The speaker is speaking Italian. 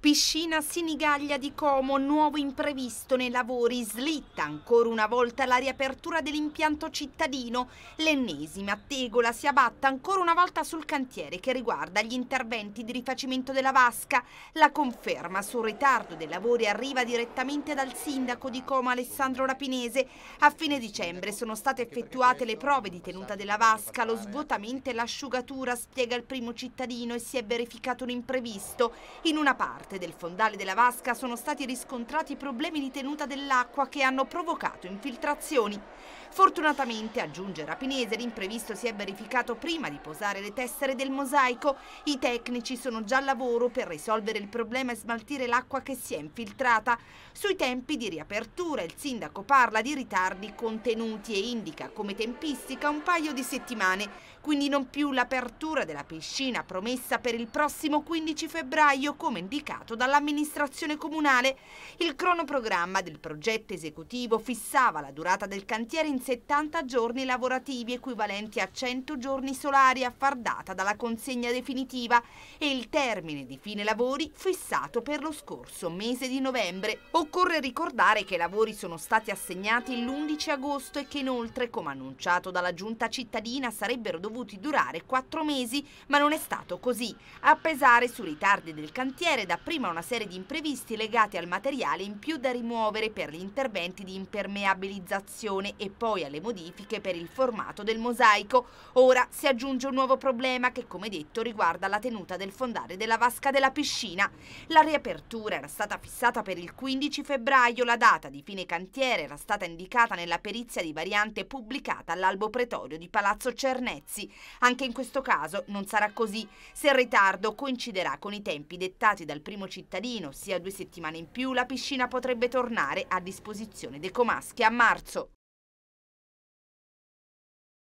Piscina Sinigaglia di Como, nuovo imprevisto nei lavori, slitta ancora una volta la riapertura dell'impianto cittadino. L'ennesima tegola si abbatta ancora una volta sul cantiere che riguarda gli interventi di rifacimento della vasca. La conferma sul ritardo dei lavori arriva direttamente dal sindaco di Como Alessandro Rapinese. A fine dicembre sono state effettuate le prove di tenuta della vasca, lo svuotamento e l'asciugatura, spiega il primo cittadino e si è verificato un imprevisto. In una parte parte del fondale della vasca sono stati riscontrati problemi di tenuta dell'acqua che hanno provocato infiltrazioni. Fortunatamente, aggiunge Rapinese, l'imprevisto si è verificato prima di posare le tessere del mosaico. I tecnici sono già al lavoro per risolvere il problema e smaltire l'acqua che si è infiltrata. Sui tempi di riapertura il sindaco parla di ritardi contenuti e indica come tempistica un paio di settimane, quindi non più l'apertura della piscina promessa per il prossimo 15 febbraio come indicato presentato dall'amministrazione comunale. Il cronoprogramma del progetto esecutivo fissava la durata del cantiere in 70 giorni lavorativi equivalenti a 100 giorni solari a far data dalla consegna definitiva e il termine di fine lavori fissato per lo scorso mese di novembre. Occorre ricordare che i lavori sono stati assegnati l'11 agosto e che inoltre, come annunciato dalla giunta cittadina, sarebbero dovuti durare quattro mesi, ma non è stato così. A pesare sui ritardi del cantiere da prima una serie di imprevisti legati al materiale in più da rimuovere per gli interventi di impermeabilizzazione e poi alle modifiche per il formato del mosaico. Ora si aggiunge un nuovo problema che, come detto, riguarda la tenuta del fondale della vasca della piscina. La riapertura era stata fissata per il 15 febbraio, la data di fine cantiere era stata indicata nella perizia di variante pubblicata all'albo pretorio di Palazzo Cernezzi. Anche in questo caso non sarà così, se il ritardo coinciderà con i tempi dettati dal primo primo cittadino, sia due settimane in più, la piscina potrebbe tornare a disposizione dei comaschi a marzo.